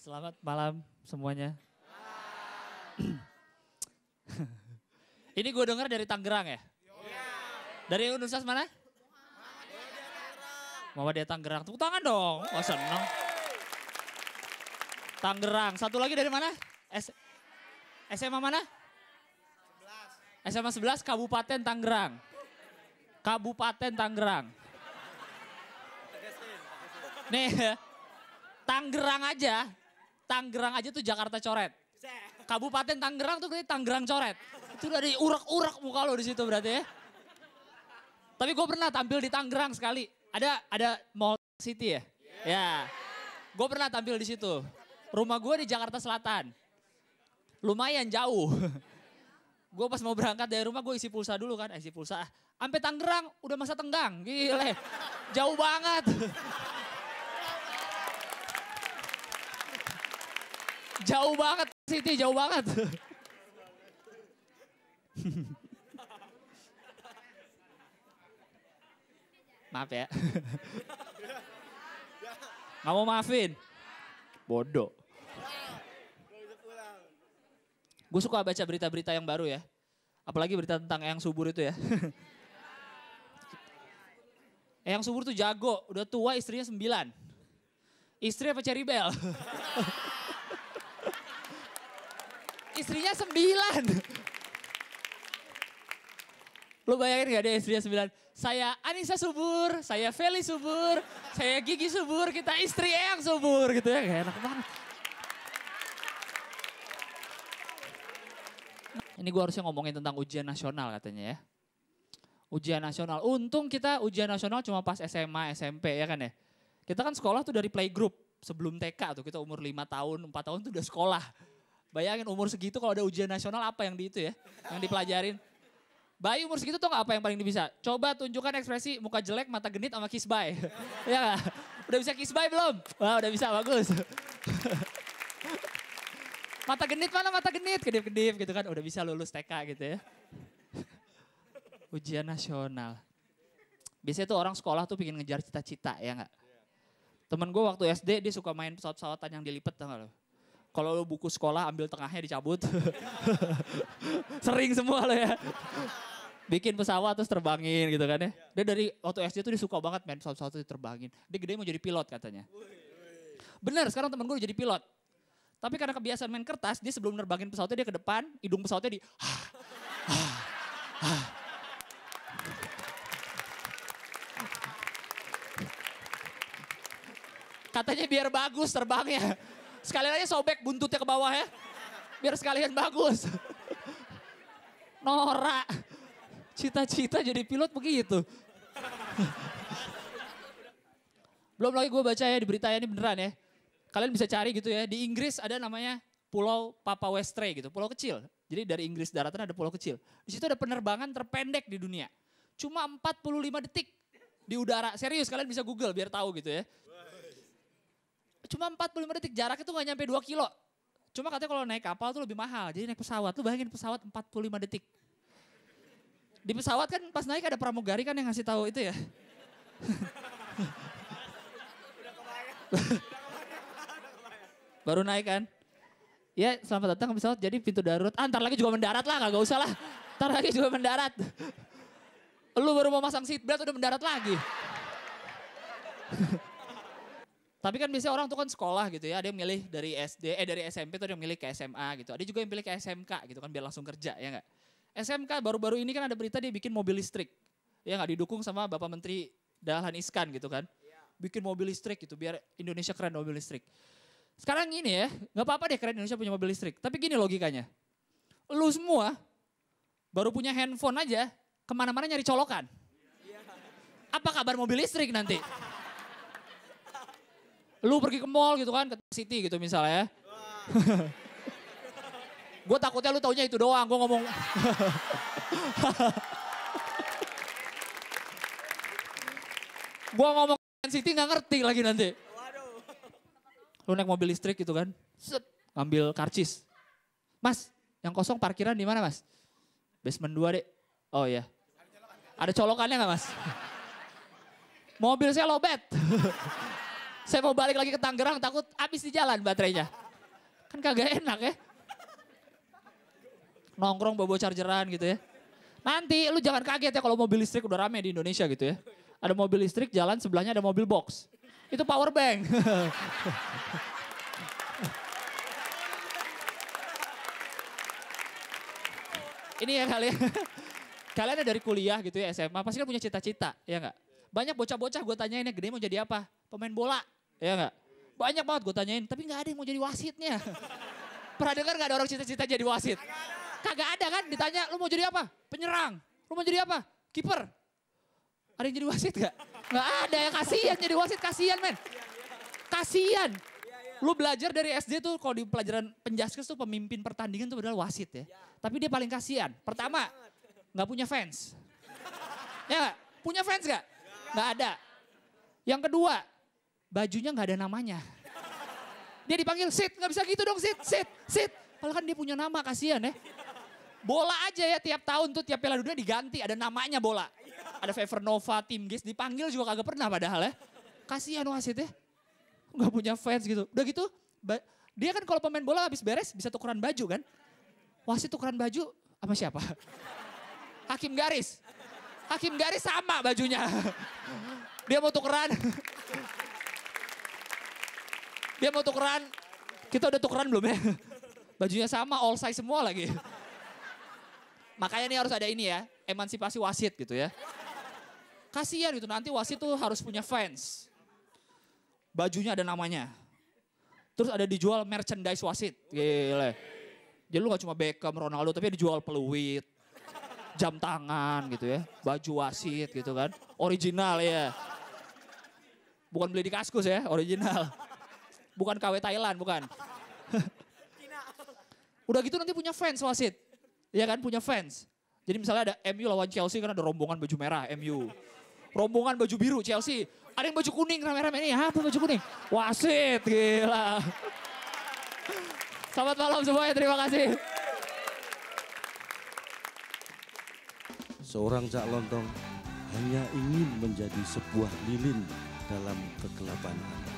Selamat malam semuanya. Ini gue dengar dari Tangerang ya? Dari Universitas mana? Mama dia Tangerang. Tepuk tangan dong. Wah seneng. Tangerang. Satu lagi dari mana? S SMA mana? SMA 11 Kabupaten Tangerang. Kabupaten Tangerang. Nih, Tangerang aja Tangerang aja tuh Jakarta coret. Kabupaten Tangerang tuh berarti Tangerang coret. Itu dari urak-urak muka lo di situ berarti ya. Tapi gue pernah tampil di Tangerang sekali. Ada ada Mall City ya. Iya. Ya. Gue pernah tampil di situ. Rumah gue di Jakarta Selatan. Lumayan jauh. gue pas mau berangkat dari rumah gue isi pulsa dulu kan, eh, isi pulsa. Ah, sampai Tangerang udah masa tenggang, gile. Jauh banget. Jauh banget Siti, jauh banget. Maaf ya. Gak mau maafin. Bodoh. Gue suka baca berita-berita yang baru ya. Apalagi berita tentang yang Subur itu ya. Yang Subur tuh jago, udah tua istrinya sembilan. Istri apa Cherry Bell? istrinya sembilan. Lu bayangin gak ada istrinya sembilan. Saya Anissa subur, saya Feli subur, saya Gigi subur, kita istri yang subur gitu ya. Gak enak banget. Ini gue harusnya ngomongin tentang ujian nasional katanya ya. Ujian nasional. Untung kita ujian nasional cuma pas SMA, SMP ya kan ya. Kita kan sekolah tuh dari playgroup. Sebelum TK tuh kita umur 5 tahun, 4 tahun tuh udah sekolah Bayangin umur segitu kalau ada ujian nasional apa yang di itu ya, yang dipelajarin. Bayi umur segitu tuh gak apa yang paling bisa? Coba tunjukkan ekspresi muka jelek, mata genit sama kiss bye. ya gak? Udah bisa kiss bye belum? Wah udah bisa, bagus. mata genit mana mata genit? Kedip-kedip gitu kan. Udah bisa lulus TK gitu ya. Ujian nasional. Biasanya tuh orang sekolah tuh pengen ngejar cita-cita ya gak? Temen gue waktu SD dia suka main pesawat-pesawatan yang dilipet tau gak loh. Kalau lo buku sekolah ambil tengahnya dicabut. Sering semua lo ya. Bikin pesawat terus terbangin gitu kan ya. Dia dari waktu SD tuh disuka banget main pesawat-pesawat terbangin. Dia gede mau jadi pilot katanya. Bener sekarang temen gue jadi pilot. Tapi karena kebiasaan main kertas, dia sebelum nerbangin pesawatnya dia ke depan, hidung pesawatnya di... Katanya biar bagus terbangnya. Sekalian aja sobek buntutnya ke bawah ya. Biar sekalian bagus. Nora Cita-cita jadi pilot begitu. Belum lagi gue baca ya di berita ya, ini beneran ya. Kalian bisa cari gitu ya. Di Inggris ada namanya Pulau Papa Westray gitu, pulau kecil. Jadi dari Inggris daratan ada pulau kecil. Di situ ada penerbangan terpendek di dunia. Cuma 45 detik di udara. Serius kalian bisa Google biar tahu gitu ya. Cuma lima detik jaraknya tuh nggak nyampe 2 kilo. Cuma katanya kalau naik kapal tuh lebih mahal. Jadi naik pesawat, tuh bayangin pesawat 45 detik. Di pesawat kan pas naik ada pramugari kan yang ngasih tahu itu ya. Baru naik kan. Ya selamat datang ke pesawat jadi pintu darurat. Ah, ntar lagi juga mendarat lah gak usah lah. Ntar lagi juga mendarat. Lu baru mau masang seatbelt udah mendarat lagi. Tapi kan biasanya orang tuh kan sekolah gitu ya, ada yang milih dari SD, eh dari SMP tuh ada yang milih ke SMA gitu. Ada juga yang pilih ke SMK gitu kan biar langsung kerja ya enggak. SMK baru-baru ini kan ada berita dia bikin mobil listrik. Ya enggak didukung sama Bapak Menteri Dahlan Iskan gitu kan. Bikin mobil listrik gitu biar Indonesia keren mobil listrik. Sekarang gini ya, nggak apa-apa deh keren Indonesia punya mobil listrik. Tapi gini logikanya. Lu semua baru punya handphone aja kemana-mana nyari colokan. Apa kabar mobil listrik nanti? Lu pergi ke mall gitu kan, ke City gitu misalnya ya. gue takutnya lu taunya itu doang, gue ngomong. gue ngomong City nggak ngerti lagi nanti. Lu naik mobil listrik gitu kan, set, ngambil karcis. Mas, yang kosong parkiran di mana mas? Basement 2 dek. Oh iya. Ada colokannya nggak mas? Mobil saya lobet. Saya mau balik lagi ke Tangerang takut habis di jalan baterainya. Kan kagak enak ya. Nongkrong bawa, -bawa chargeran gitu ya. Nanti lu jangan kaget ya kalau mobil listrik udah rame di Indonesia gitu ya. Ada mobil listrik jalan sebelahnya ada mobil box. Itu power bank. Ini ya kalian. Ya. Kalian ada dari kuliah gitu ya SMA, pasti kan punya cita-cita, ya enggak? Banyak bocah-bocah gue tanya ini ya, gede mau jadi apa? Pemain bola. Iya enggak? Banyak banget gue tanyain, tapi enggak ada yang mau jadi wasitnya. Pernah dengar enggak ada orang cita-cita jadi wasit? Kagak ada kan ditanya, lu mau jadi apa? Penyerang. Lu mau jadi apa? Kiper. Ada yang jadi wasit enggak? Enggak ada ya, kasihan jadi wasit, kasihan men. Kasihan. Lu belajar dari SD tuh kalau di pelajaran penjaskes tuh pemimpin pertandingan tuh padahal wasit ya. Tapi dia paling kasihan. Pertama, enggak punya fans. Ya Punya fans gak? Enggak ada. Yang kedua, bajunya nggak ada namanya. Dia dipanggil sit, nggak bisa gitu dong sit, sit, sit. Padahal kan dia punya nama, kasihan ya. Bola aja ya tiap tahun tuh tiap Piala Dunia diganti ada namanya bola. Ada Nova Tim Gis dipanggil juga kagak pernah padahal ya. Kasihan wasit ya. Nggak punya fans gitu. Udah gitu dia kan kalau pemain bola habis beres bisa tukeran baju kan. Wasit tukeran baju apa siapa? Hakim garis. Hakim garis sama bajunya. Dia mau tukeran. Dia mau tukeran. Kita udah tukeran belum ya? Bajunya sama, all size semua lagi. Makanya nih harus ada ini ya, emansipasi wasit gitu ya. kasian itu nanti wasit tuh harus punya fans. Bajunya ada namanya. Terus ada dijual merchandise wasit. Gile. Jadi lu gak cuma Beckham, Ronaldo, tapi dijual peluit, jam tangan gitu ya, baju wasit gitu kan, original ya. Bukan beli di kaskus ya, original. Bukan KW Thailand, bukan. Udah gitu nanti punya fans wasit. Iya kan, punya fans. Jadi misalnya ada MU lawan Chelsea karena ada rombongan baju merah MU. Rombongan baju biru Chelsea. Ada yang baju kuning rame-rame ini. Apa baju kuning? Wasit, gila. Selamat malam semuanya, terima kasih. Seorang Cak Lontong hanya ingin menjadi sebuah lilin dalam kegelapan